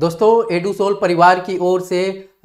दोस्तों एडूसोल परिवार की ओर से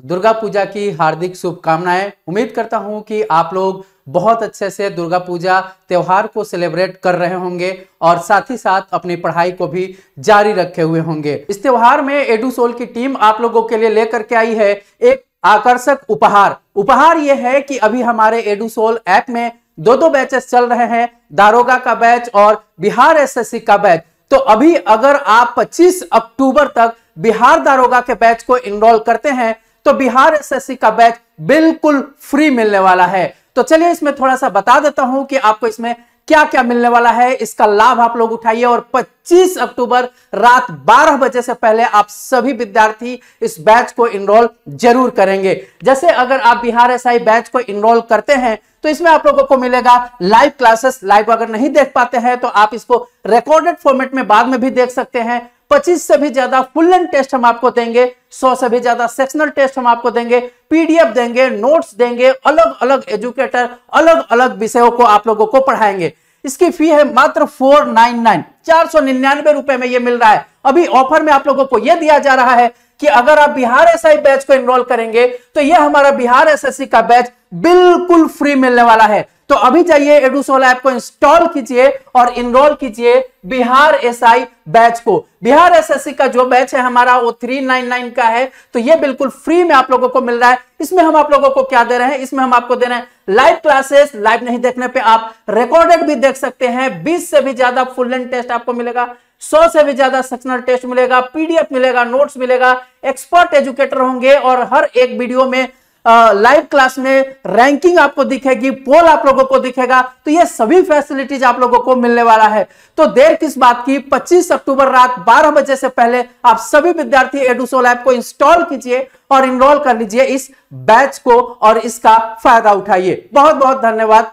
दुर्गा पूजा की हार्दिक शुभकामनाएं उम्मीद करता हूं कि आप लोग बहुत अच्छे से दुर्गा पूजा त्यौहार को सेलिब्रेट कर रहे होंगे और साथ ही साथ अपनी पढ़ाई को भी जारी रखे हुए होंगे इस त्यौहार में एडूसोल की टीम आप लोगों के लिए लेकर के आई है एक आकर्षक उपहार उपहार ये है कि अभी हमारे एडूसोल ऐप में दो दो बैचेस चल रहे हैं दारोगा का बैच और बिहार एसएससी का बैच तो अभी अगर आप 25 अक्टूबर तक बिहार दारोगा के बैच को इनरोल करते हैं तो बिहार एस का बैच बिल्कुल फ्री मिलने वाला है तो चलिए इसमें थोड़ा सा बता देता हूं कि आपको इसमें क्या क्या मिलने वाला है इसका लाभ आप लोग उठाइए और 25 अक्टूबर रात 12 बजे से पहले आप सभी विद्यार्थी इस बैच को इनरोल जरूर करेंगे जैसे अगर आप बिहार एसआई बैच को इनरोल करते हैं तो इसमें आप लोगों को मिलेगा लाइव क्लासेस लाइव अगर नहीं देख पाते हैं तो आप इसको रिकॉर्डेड फॉर्मेट में बाद में भी देख सकते हैं 25 से भी ज्यादा फुल एंड टेस्ट हम आपको देंगे 100 से भी ज्यादा सेक्शनल टेस्ट हम आपको देंगे पीडीएफ देंगे नोट्स देंगे अलग अलग एजुकेटर अलग अलग विषयों को आप लोगों को पढ़ाएंगे इसकी फी है मात्र फोर नाइन नाइन चार सौ निन्यानवे रुपए में ये मिल रहा है अभी ऑफर में आप लोगों को यह दिया जा रहा है कि अगर आप बिहार एस बैच को एनरोल करेंगे तो यह हमारा बिहार एसएससी का बैच बिल्कुल फ्री मिलने वाला है तो अभी जाइए एडूसोल ऐप को इंस्टॉल कीजिए और इनरोल कीजिए बिहार एसआई बैच को बिहार एसएससी का जो बैच है हमारा वो 399 का है तो ये बिल्कुल फ्री में आप लोगों को मिल रहा है इसमें हम आप लोगों को क्या दे रहे हैं इसमें हम आपको दे रहे हैं लाइव क्लासेस लाइव नहीं देखने पे आप रिकॉर्डेड भी देख सकते हैं बीस से भी ज्यादा फुल एंड टेस्ट आपको मिलेगा सौ से भी ज्यादा सेक्शनल टेस्ट मिलेगा पीडीएफ मिलेगा नोट्स मिलेगा एक्सपर्ट एजुकेटर होंगे और हर एक वीडियो में लाइव क्लास में रैंकिंग आपको दिखेगी पोल आप लोगों को दिखेगा तो ये सभी फैसिलिटीज आप लोगों को मिलने वाला है तो देर किस बात की 25 अक्टूबर रात 12 बजे से पहले आप सभी विद्यार्थी एडुसोल ऐप को इंस्टॉल कीजिए और इनरोल कर लीजिए इस बैच को और इसका फायदा उठाइए बहुत बहुत धन्यवाद